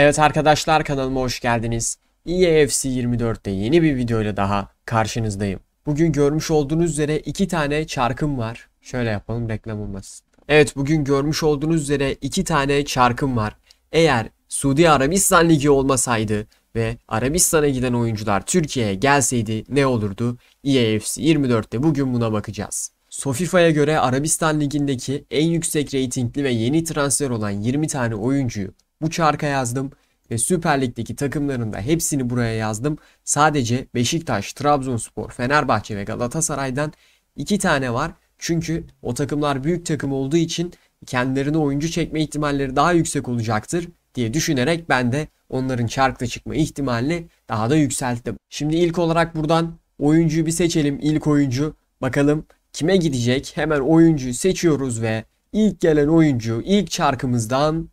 Evet arkadaşlar kanalıma hoş geldiniz. EAFC 24'te yeni bir videoyla daha karşınızdayım. Bugün görmüş olduğunuz üzere iki tane çarkım var. Şöyle yapalım reklam olmasın. Evet bugün görmüş olduğunuz üzere iki tane çarkım var. Eğer Suudi Arabistan Ligi olmasaydı ve Arabistan'a giden oyuncular Türkiye'ye gelseydi ne olurdu? EAFC 24'te bugün buna bakacağız. Sofifa'ya göre Arabistan Ligi'ndeki en yüksek reytingli ve yeni transfer olan 20 tane oyuncuyu bu çarka yazdım ve Süper Lig'deki takımların da hepsini buraya yazdım. Sadece Beşiktaş, Trabzonspor, Fenerbahçe ve Galatasaray'dan iki tane var. Çünkü o takımlar büyük takım olduğu için kendilerine oyuncu çekme ihtimalleri daha yüksek olacaktır diye düşünerek ben de onların çarkta çıkma ihtimalini daha da yükselttim. Şimdi ilk olarak buradan oyuncuyu bir seçelim. İlk oyuncu bakalım kime gidecek? Hemen oyuncuyu seçiyoruz ve ilk gelen oyuncu ilk çarkımızdan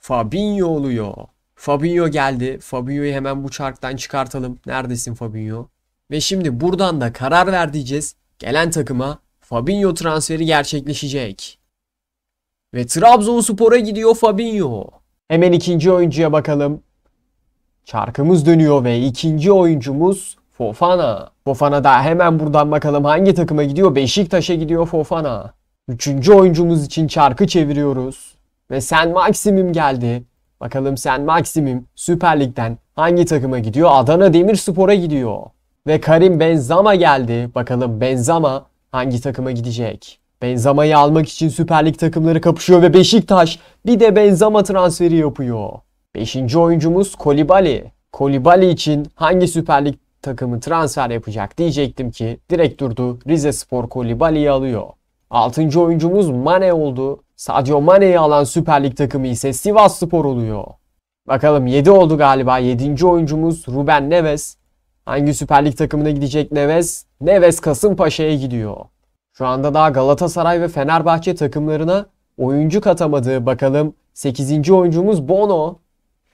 Fabinho oluyor. Fabinho geldi. Fabinho'yu hemen bu çarktan çıkartalım. Neredesin Fabinho? Ve şimdi buradan da karar ver Gelen takıma Fabinho transferi gerçekleşecek. Ve Trabzonspor'a gidiyor Fabinho. Hemen ikinci oyuncuya bakalım. Çarkımız dönüyor ve ikinci oyuncumuz Fofana. Fofana da hemen buradan bakalım hangi takıma gidiyor? Beşiktaş'a gidiyor Fofana. Üçüncü oyuncumuz için çarkı çeviriyoruz. Ve Sen maksimum geldi. Bakalım Sen maksimum Süper Lig'den hangi takıma gidiyor? Adana Demirspor'a gidiyor. Ve Karim Benzema geldi. Bakalım Benzema hangi takıma gidecek? Benzamayı almak için Süper Lig takımları kapışıyor ve Beşiktaş bir de Benzema transferi yapıyor. Beşinci oyuncumuz Kolibali. Kolibali için hangi Süper Lig takımı transfer yapacak diyecektim ki direkt durdu Rize Spor Kolibali'yi alıyor. Altıncı oyuncumuz Mane oldu. Sadio Mane'yi alan Süper Lig takımı ise Sivas Spor oluyor. Bakalım 7 oldu galiba. 7. oyuncumuz Ruben Neves. Hangi Süper Lig takımına gidecek Neves? Neves Kasımpaşa'ya gidiyor. Şu anda daha Galatasaray ve Fenerbahçe takımlarına oyuncu katamadığı bakalım 8. oyuncumuz Bono.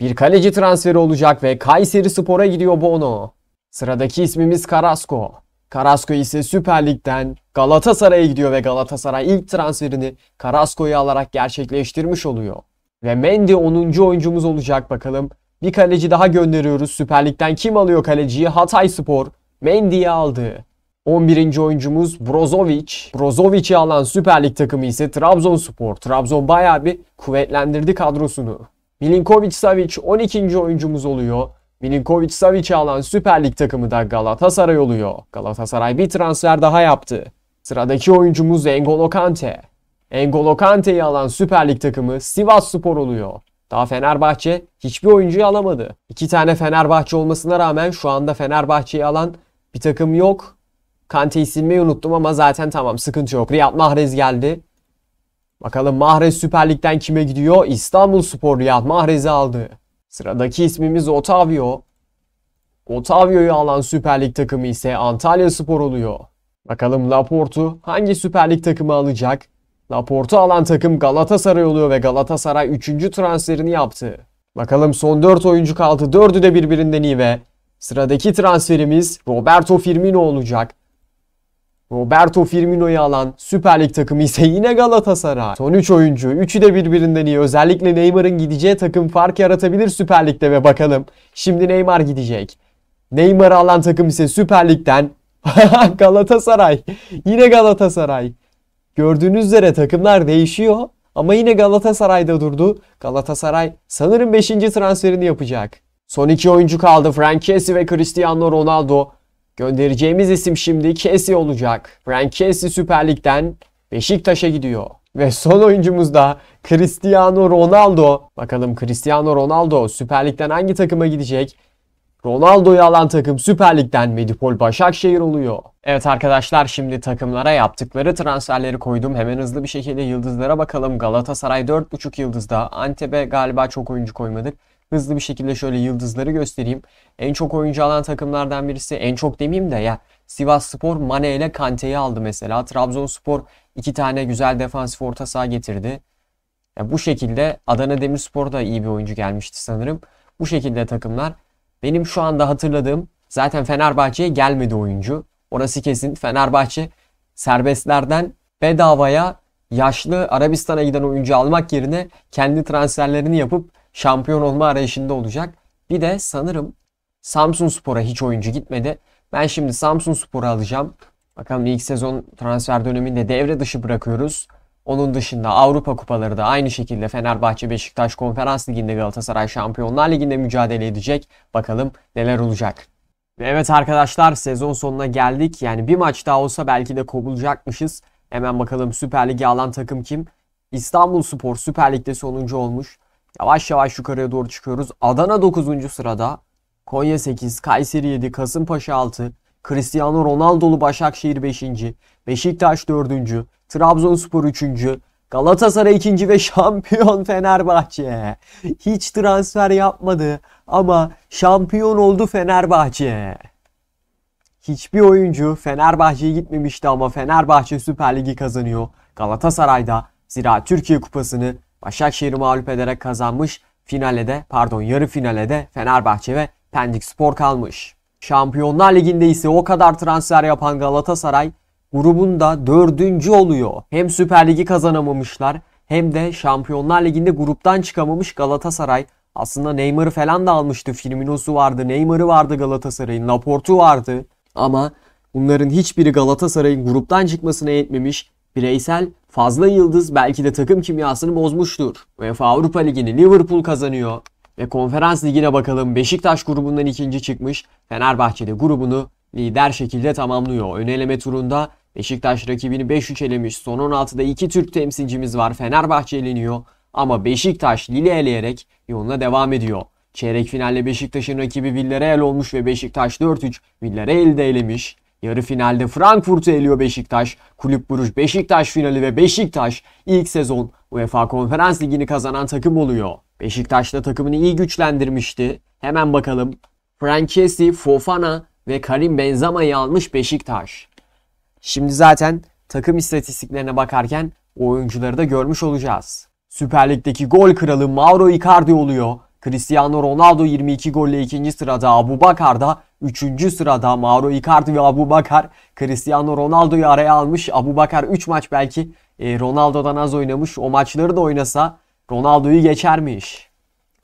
Bir kaleci transferi olacak ve Kayseri Spor'a gidiyor Bono. Sıradaki ismimiz Carrasco. Carrasco ise Süper Lig'den Galatasaray'a gidiyor ve Galatasaray ilk transferini Carrasco'yu alarak gerçekleştirmiş oluyor. Ve Mendy 10. oyuncumuz olacak bakalım. Bir kaleci daha gönderiyoruz. Süper Lig'den kim alıyor kaleciyi? Hatay Spor. Mendy'yi aldı. 11. oyuncumuz Brozovic. Brozovic'i alan Süper Lig takımı ise Trabzonspor. Trabzon bayağı bir kuvvetlendirdi kadrosunu. Milinkovic Savic 12. oyuncumuz oluyor. Milinkovic Savic'i alan Süper Lig takımı da Galatasaray oluyor. Galatasaray bir transfer daha yaptı. Sıradaki oyuncumuz Engolo Kante. Engolo Kante'yi alan Süper Lig takımı Sivas Spor oluyor. Daha Fenerbahçe hiçbir oyuncuyu alamadı. İki tane Fenerbahçe olmasına rağmen şu anda Fenerbahçe'yi alan bir takım yok. Kante'yi silmeyi unuttum ama zaten tamam sıkıntı yok. Riyad Mahrez geldi. Bakalım Mahrez Süper Lig'den kime gidiyor? İstanbul Spor Riyad Mahrez'i aldı. Sıradaki ismimiz Otavio. Otavio'yu alan Süper Lig takımı ise Antalya Spor oluyor. Bakalım Laporte'u hangi Süper Lig takımı alacak? Laporte'u alan takım Galatasaray oluyor ve Galatasaray 3. transferini yaptı. Bakalım son 4 oyuncu kaldı. 4'ü de birbirinden iyi ve sıradaki transferimiz Roberto Firmino olacak. Roberto Firmino'yu alan Süper Lig takımı ise yine Galatasaray. Son 3 oyuncu, üçü de birbirinden iyi. Özellikle Neymar'ın gideceği takım fark yaratabilir Süper Lig'de ve bakalım. Şimdi Neymar gidecek. Neymar'ı alan takım ise Süper Lig'den Galatasaray. Yine Galatasaray. Gördüğünüz üzere takımlar değişiyor ama yine Galatasaray'da durdu. Galatasaray sanırım 5. transferini yapacak. Son iki oyuncu kaldı. Frankesi ve Cristiano Ronaldo Göndereceğimiz isim şimdi Kesi olacak. Frank Kesi Süper Lig'den Beşiktaş'a gidiyor. Ve son oyuncumuz da Cristiano Ronaldo. Bakalım Cristiano Ronaldo Süper Lig'den hangi takıma gidecek? Ronaldo'yu alan takım Süper Lig'den Medipol Başakşehir oluyor. Evet arkadaşlar şimdi takımlara yaptıkları transferleri koydum. Hemen hızlı bir şekilde yıldızlara bakalım. Galatasaray 4.5 yıldızda. Antep'e galiba çok oyuncu koymadık hızlı bir şekilde şöyle yıldızları göstereyim. En çok oyuncu alan takımlardan birisi en çok demeyeyim de ya Sivas Spor Mane ile Kante'yi aldı mesela. Trabzonspor iki tane güzel defansif orta saha getirdi. Yani bu şekilde Adana Demirspor da iyi bir oyuncu gelmişti sanırım. Bu şekilde takımlar. Benim şu anda hatırladığım zaten Fenerbahçe'ye gelmedi oyuncu. Orası kesin. Fenerbahçe serbestlerden bedavaya yaşlı Arabistan'a giden oyuncu almak yerine kendi transferlerini yapıp şampiyon olma arayışında olacak. Bir de sanırım Samsun Spor'a hiç oyuncu gitmedi. Ben şimdi Samsun Spor'u alacağım. Bakalım ilk sezon transfer döneminde devre dışı bırakıyoruz. Onun dışında Avrupa kupaları da aynı şekilde Fenerbahçe, Beşiktaş, Konferans Ligi'nde Galatasaray Şampiyonlar Ligi'nde mücadele edecek. Bakalım neler olacak. Evet arkadaşlar sezon sonuna geldik. Yani bir maç daha olsa belki de kovulacakmışız. Hemen bakalım Süper Lig'i alan takım kim? İstanbul Spor Süper Lig'de sonuncu olmuş. Yavaş yavaş yukarıya doğru çıkıyoruz. Adana 9. sırada. Konya 8, Kayseri 7, Kasımpaşa 6, Cristiano Ronaldo'lu Başakşehir 5. Beşiktaş 4. Trabzonspor 3. Galatasaray 2. ve şampiyon Fenerbahçe. Hiç transfer yapmadı ama şampiyon oldu Fenerbahçe. Hiçbir oyuncu Fenerbahçe'ye gitmemişti ama Fenerbahçe Süper Ligi kazanıyor. Galatasaray'da zira Türkiye Kupası'nı Başakşehir'i mağlup ederek kazanmış. Finale de pardon yarı finale de Fenerbahçe ve Pendik Spor kalmış. Şampiyonlar Ligi'nde ise o kadar transfer yapan Galatasaray grubunda dördüncü oluyor. Hem Süper Ligi kazanamamışlar hem de Şampiyonlar Ligi'nde gruptan çıkamamış Galatasaray. Aslında Neymar'ı falan da almıştı. Firmino'su vardı, Neymar'ı vardı Galatasaray'ın, Laport'u vardı. Ama bunların hiçbiri Galatasaray'ın gruptan çıkmasına yetmemiş. Bireysel Fazla yıldız belki de takım kimyasını bozmuştur. UEFA Avrupa Ligi'ni Liverpool kazanıyor. Ve konferans ligine bakalım Beşiktaş grubundan ikinci çıkmış. Fenerbahçe de grubunu lider şekilde tamamlıyor. Ön eleme turunda Beşiktaş rakibini 5-3 elemiş. Son 16'da iki Türk temsilcimiz var. Fenerbahçe eleniyor. Ama Beşiktaş Lille eleyerek yoluna devam ediyor. Çeyrek finalle Beşiktaş'ın rakibi Villarreal olmuş ve Beşiktaş 4-3 Villarreal'i de elemiş. Yarı finalde Frankfurt'u eliyor Beşiktaş. Kulüp Buruj Beşiktaş finali ve Beşiktaş ilk sezon UEFA Konferans Ligi'ni kazanan takım oluyor. Beşiktaş da takımını iyi güçlendirmişti. Hemen bakalım. Frankesi, Fofana ve Karim Benzema'yı almış Beşiktaş. Şimdi zaten takım istatistiklerine bakarken oyuncuları da görmüş olacağız. Süper Lig'deki gol kralı Mauro Icardi oluyor. Cristiano Ronaldo 22 golle ikinci sırada, Abu Bakar da üçüncü sırada Mauro Icardi ve Abu Bakar Cristiano Ronaldo'yu araya almış. Abu Bakar 3 maç belki e, Ronaldo'dan az oynamış. O maçları da oynasa Ronaldo'yu geçer geçermiş.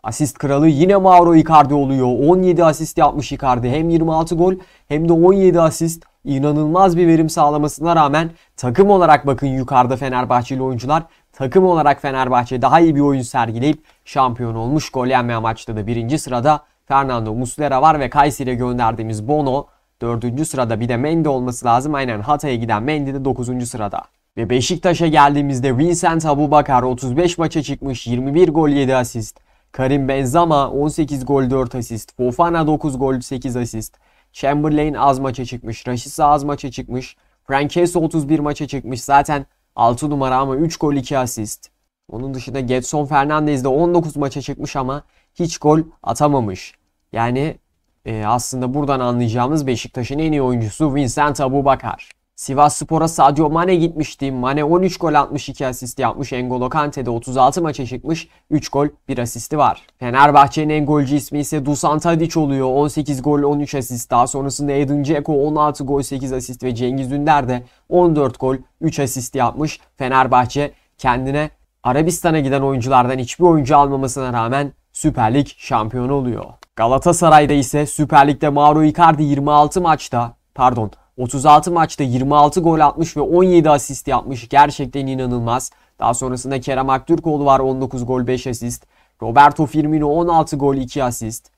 Asist kralı yine Mauro Icardi oluyor. 17 asist yapmış Icardi. Hem 26 gol hem de 17 asist. İnanılmaz bir verim sağlamasına rağmen takım olarak bakın yukarıda Fenerbahçeli oyuncular. Takım olarak Fenerbahçe daha iyi bir oyun sergileyip şampiyon olmuş. Gol yenme amaçlı da birinci sırada Fernando Muslera var ve Kayseri'ye gönderdiğimiz Bono 4. sırada bir de Mendy olması lazım. Aynen Hatay'a giden Mendy de 9. sırada. Ve Beşiktaş'a geldiğimizde Vincent Abubakar 35 maça çıkmış 21 gol 7 asist. Karim Benzema 18 gol 4 asist. Fofana 9 gol 8 asist. Chamberlain az maça çıkmış. Rashica az maça çıkmış. Frankes 31 maça çıkmış. Zaten 6 numara ama 3 gol 2 asist. Onun dışında Getson Fernandez de 19 maça çıkmış ama hiç gol atamamış. Yani e, aslında buradan anlayacağımız Beşiktaş'ın en iyi oyuncusu Vincent Abubakar. Sivas Spor'a Sadio Mane gitmişti. Mane 13 gol 62 2 asist yapmış. Engolo Kante'de 36 maça çıkmış. 3 gol, 1 asisti var. Fenerbahçe'nin en golcü ismi ise Dusan Tadic oluyor. 18 gol, 13 asist. Daha sonrasında Edin Dzeko 16 gol, 8 asist ve Cengiz Ünder de 14 gol, 3 asist yapmış. Fenerbahçe kendine Arabistan'a giden oyunculardan hiçbir oyuncu almamasına rağmen Süper Lig şampiyonu oluyor. Galatasaray'da ise Süper Lig'de Mauro Icardi 26 maçta pardon 36 maçta 26 gol atmış ve 17 asist yapmış. Gerçekten inanılmaz. Daha sonrasında Kerem Aktürkoğlu var 19 gol 5 asist. Roberto Firmino 16 gol 2 asist.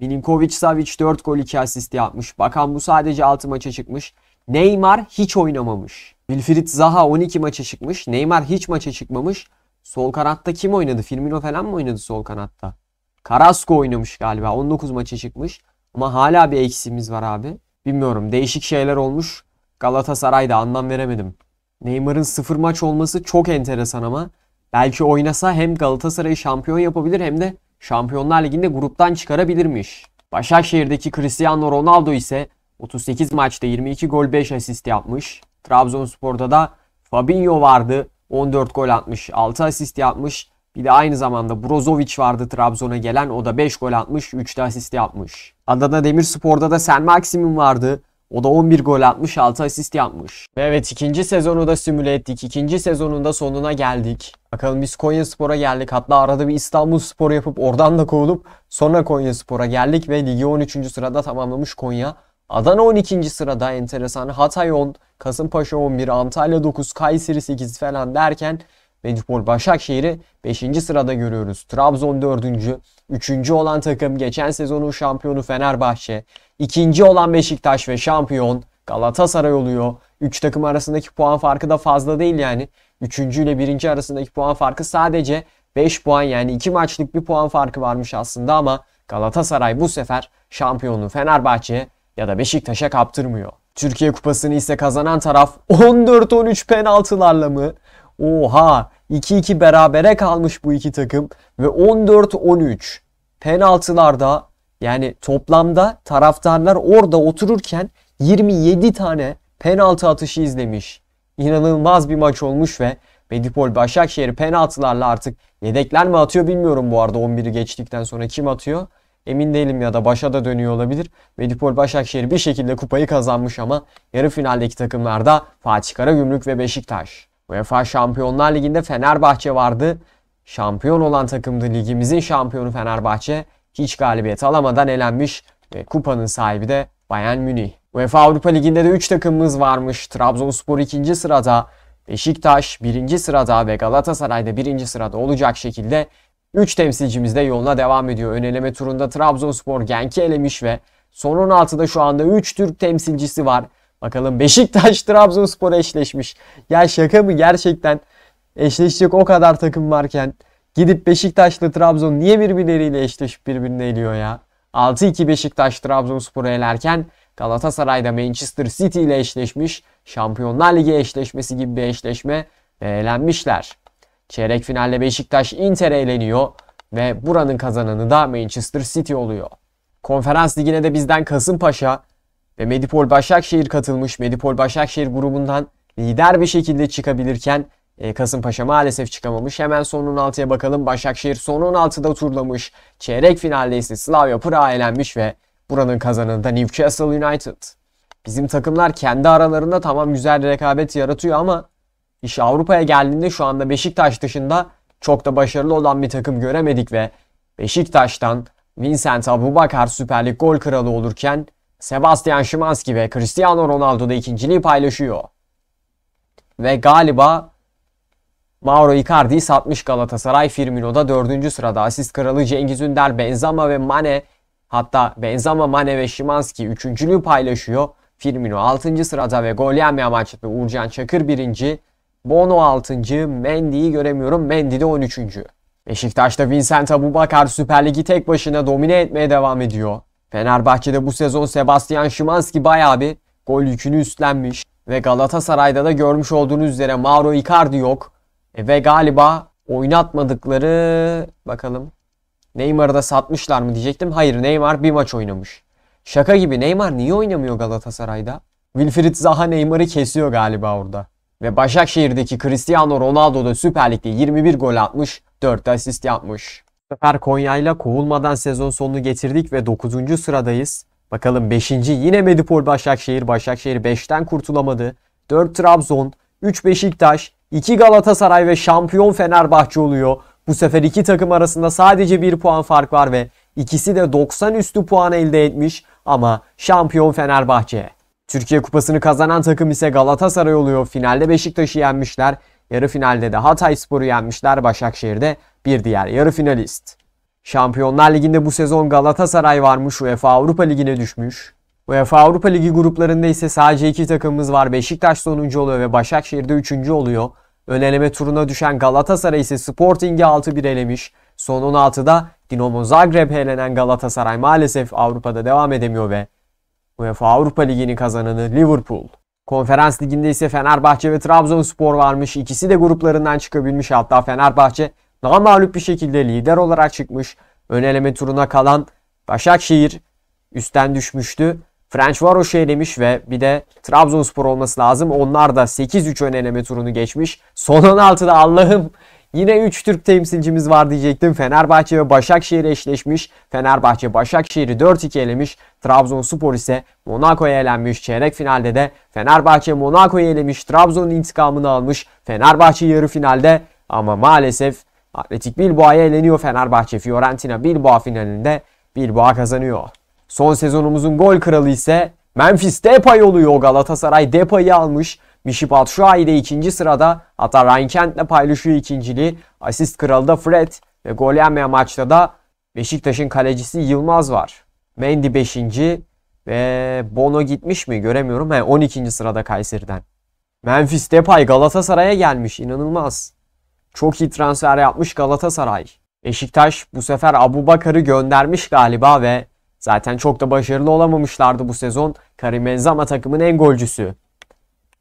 Milinkovic Savic 4 gol 2 asist yapmış. Bakan bu sadece 6 maça çıkmış. Neymar hiç oynamamış. Wilfried Zaha 12 maça çıkmış. Neymar hiç maça çıkmamış. Sol kanatta kim oynadı? Firmino falan mı oynadı sol kanatta? Carrasco oynamış galiba. 19 maça çıkmış. Ama hala bir eksiğimiz var abi. Bilmiyorum değişik şeyler olmuş. Galatasaray'da anlam veremedim. Neymar'ın sıfır maç olması çok enteresan ama belki oynasa hem Galatasaray'ı şampiyon yapabilir hem de Şampiyonlar Ligi'nde gruptan çıkarabilirmiş. Başakşehir'deki Cristiano Ronaldo ise 38 maçta 22 gol 5 asist yapmış. Trabzonspor'da da Fabinho vardı. 14 gol atmış, 6 asist yapmış. Bir de aynı zamanda Brozovic vardı Trabzon'a gelen. O da 5 gol atmış, 3 de asist yapmış. Adana Demirspor'da da Sen Maximum vardı. O da 11 gol atmış, 6 asist yapmış. Ve evet ikinci sezonu da simüle ettik. İkinci sezonun da sonuna geldik. Bakalım biz Konya Spor'a geldik. Hatta arada bir İstanbul Spor yapıp oradan da kovulup sonra Konya Spor'a geldik. Ve ligi 13. sırada tamamlamış Konya. Adana 12. sırada enteresan. Hatay 10, Kasımpaşa 11, Antalya 9, Kayseri 8 falan derken Mecbur Başakşehir'i 5. sırada görüyoruz. Trabzon 4. 3. olan takım geçen sezonun şampiyonu Fenerbahçe. 2. olan Beşiktaş ve şampiyon Galatasaray oluyor. 3 takım arasındaki puan farkı da fazla değil yani. 3. ile 1. arasındaki puan farkı sadece 5 puan yani 2 maçlık bir puan farkı varmış aslında ama Galatasaray bu sefer şampiyonluğu Fenerbahçe'ye ya da Beşiktaş'a kaptırmıyor. Türkiye Kupası'nı ise kazanan taraf 14-13 penaltılarla mı Oha 2-2 berabere kalmış bu iki takım ve 14-13 penaltılarda yani toplamda taraftarlar orada otururken 27 tane penaltı atışı izlemiş. İnanılmaz bir maç olmuş ve Medipol Başakşehir penaltılarla artık yedekler mi atıyor bilmiyorum bu arada 11'i geçtikten sonra kim atıyor? Emin değilim ya da başa da dönüyor olabilir. Medipol Başakşehir bir şekilde kupayı kazanmış ama yarı finaldeki takımlarda Fatih Karagümrük ve Beşiktaş. UEFA Şampiyonlar Ligi'nde Fenerbahçe vardı. Şampiyon olan takımdı ligimizin şampiyonu Fenerbahçe. Hiç galibiyet alamadan elenmiş ve kupanın sahibi de Bayern Münih. UEFA Avrupa Ligi'nde de 3 takımımız varmış. Trabzonspor 2. sırada, Beşiktaş 1. sırada ve Galatasaray da 1. sırada olacak şekilde 3 temsilcimiz de yoluna devam ediyor. Öneleme turunda Trabzonspor Genk'i elemiş ve son 16'da şu anda 3 Türk temsilcisi var. Bakalım Beşiktaş Trabzonspor eşleşmiş. Ya şaka mı gerçekten? Eşleşecek o kadar takım varken gidip Beşiktaş'la Trabzon niye birbirleriyle eşleşip birbirine eliyor ya? 6-2 Beşiktaş Trabzonspor'u elerken Galatasaray'da Manchester City ile eşleşmiş. Şampiyonlar Ligi eşleşmesi gibi bir eşleşme ve elenmişler. Çeyrek finalde Beşiktaş Inter'e eleniyor ve buranın kazananı da Manchester City oluyor. Konferans ligine de bizden Kasımpaşa, ve Medipol Başakşehir katılmış. Medipol Başakşehir grubundan lider bir şekilde çıkabilirken e, Kasımpaşa maalesef çıkamamış. Hemen son 16'ya bakalım. Başakşehir son 16'da turlamış. Çeyrek finalde ise Slavia Praha elenmiş ve buranın kazananı da Newcastle United. Bizim takımlar kendi aralarında tamam güzel rekabet yaratıyor ama iş Avrupa'ya geldiğinde şu anda Beşiktaş dışında çok da başarılı olan bir takım göremedik ve Beşiktaş'tan Vincent Abubakar Süper Lig gol kralı olurken Sebastian Szymanski ve Cristiano Ronaldo da ikinciliği paylaşıyor. Ve galiba Mauro Icardi 60 Galatasaray Firmino'da 4. sırada. Asist kralı Cengiz Ünder, Benzema ve Mane hatta Benzema, Mane ve Şimanski üçüncülüğü paylaşıyor. Firmino 6. sırada ve gol yemeyen maçta Uğurcan Çakır 1. Bono 6. Mendy'yi göremiyorum. Mendy de 13. Beşiktaş'ta Vincent Abubakar Süper Ligi tek başına domine etmeye devam ediyor. Fenerbahçe'de bu sezon Sebastian Szymanski bayağı bir gol yükünü üstlenmiş. Ve Galatasaray'da da görmüş olduğunuz üzere Mauro Icardi yok. E, ve galiba oynatmadıkları bakalım Neymar'ı da satmışlar mı diyecektim. Hayır Neymar bir maç oynamış. Şaka gibi Neymar niye oynamıyor Galatasaray'da? Wilfried Zaha Neymar'ı kesiyor galiba orada. Ve Başakşehir'deki Cristiano Ronaldo da Süper Lig'de 21 gol atmış, 4 asist yapmış sefer Konya'yla kovulmadan sezon sonunu getirdik ve 9. sıradayız. Bakalım 5. yine Medipol Başakşehir. Başakşehir 5'ten kurtulamadı. 4 Trabzon, 3 Beşiktaş, 2 Galatasaray ve şampiyon Fenerbahçe oluyor. Bu sefer iki takım arasında sadece 1 puan fark var ve ikisi de 90 üstü puan elde etmiş ama şampiyon Fenerbahçe. Türkiye Kupası'nı kazanan takım ise Galatasaray oluyor. Finalde Beşiktaş'ı yenmişler. Yarı finalde de Hatay Sporu yenmişler Başakşehir'de bir diğer yarı finalist. Şampiyonlar Ligi'nde bu sezon Galatasaray varmış UEFA Avrupa Ligi'ne düşmüş. UEFA Avrupa Ligi gruplarında ise sadece iki takımımız var. Beşiktaş sonuncu oluyor ve Başakşehir'de üçüncü oluyor. Ön eleme turuna düşen Galatasaray ise Sporting'i 6-1 elemiş. Son 16'da Dinamo Zagreb elenen Galatasaray maalesef Avrupa'da devam edemiyor ve UEFA Avrupa Ligi'ni kazananı Liverpool. Konferans liginde ise Fenerbahçe ve Trabzonspor varmış. İkisi de gruplarından çıkabilmiş. Hatta Fenerbahçe daha mağlup bir şekilde lider olarak çıkmış. Ön eleme turuna kalan Başakşehir üstten düşmüştü. French Varoş'u elemiş ve bir de Trabzonspor olması lazım. Onlar da 8-3 ön eleme turunu geçmiş. Son 16'da Allah'ım Yine 3 Türk temsilcimiz var diyecektim. Fenerbahçe ve Başakşehir eşleşmiş. Fenerbahçe Başakşehir'i 4-2 elemiş. Trabzonspor ise Monaco'ya elenmiş. Çeyrek finalde de Fenerbahçe Monaco'yu elemiş. Trabzon'un intikamını almış. Fenerbahçe yarı finalde ama maalesef Atletik Bilbao'ya eleniyor Fenerbahçe. Fiorentina Bilbao finalinde Bilbao kazanıyor. Son sezonumuzun gol kralı ise Memphis Depay oluyor. Galatasaray Depay'ı almış. Mişi Batshuayi de ikinci sırada. Hatta Ryan Kent'le paylaşıyor ikinciliği. Asist kralı da Fred. Ve gol yemeyen maçta da Beşiktaş'ın kalecisi Yılmaz var. Mendy 5. Ve Bono gitmiş mi göremiyorum. He, 12. sırada Kayseri'den. Memphis Depay Galatasaray'a gelmiş. inanılmaz. Çok iyi transfer yapmış Galatasaray. Beşiktaş bu sefer Abu Bakar'ı göndermiş galiba ve zaten çok da başarılı olamamışlardı bu sezon. Karim Benzema takımın en golcüsü.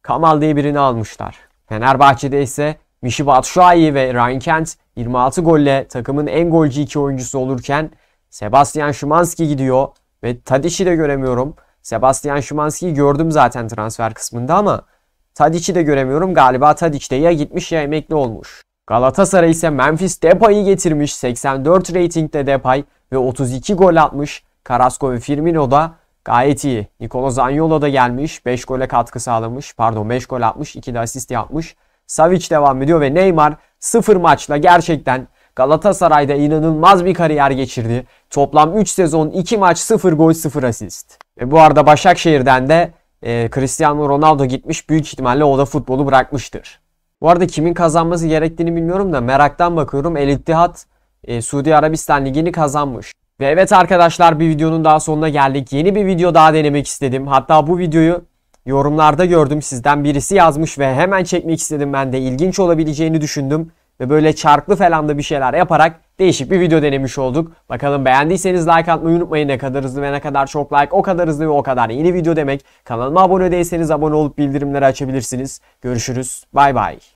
Kamal diye birini almışlar. Fenerbahçe'de ise Mişi Batshuayi ve Ryan Kent 26 golle takımın en golcü iki oyuncusu olurken Sebastian Szymanski gidiyor ve Tadic'i de göremiyorum. Sebastian Szymanski'yi gördüm zaten transfer kısmında ama Tadic'i de göremiyorum. Galiba Tadic de ya gitmiş ya emekli olmuş. Galatasaray ise Memphis Depay'ı getirmiş. 84 reytingde Depay ve 32 gol atmış. Carrasco ve Firmino da Gayet iyi. Nikola Zanyola da gelmiş. 5 gole katkı sağlamış. Pardon 5 gol atmış. 2 de asist yapmış. Savic devam ediyor ve Neymar 0 maçla gerçekten Galatasaray'da inanılmaz bir kariyer geçirdi. Toplam 3 sezon 2 maç 0 gol 0 asist. Ve bu arada Başakşehir'den de e, Cristiano Ronaldo gitmiş. Büyük ihtimalle o da futbolu bırakmıştır. Bu arada kimin kazanması gerektiğini bilmiyorum da meraktan bakıyorum. El İttihat e, Suudi Arabistan Ligi'ni kazanmış. Ve evet arkadaşlar bir videonun daha sonuna geldik. Yeni bir video daha denemek istedim. Hatta bu videoyu yorumlarda gördüm. Sizden birisi yazmış ve hemen çekmek istedim ben de. ilginç olabileceğini düşündüm. Ve böyle çarklı falan da bir şeyler yaparak değişik bir video denemiş olduk. Bakalım beğendiyseniz like atmayı unutmayın. Ne kadar hızlı ve ne kadar çok like o kadar hızlı ve o kadar yeni video demek. Kanalıma abone değilseniz abone olup bildirimleri açabilirsiniz. Görüşürüz. Bay bay.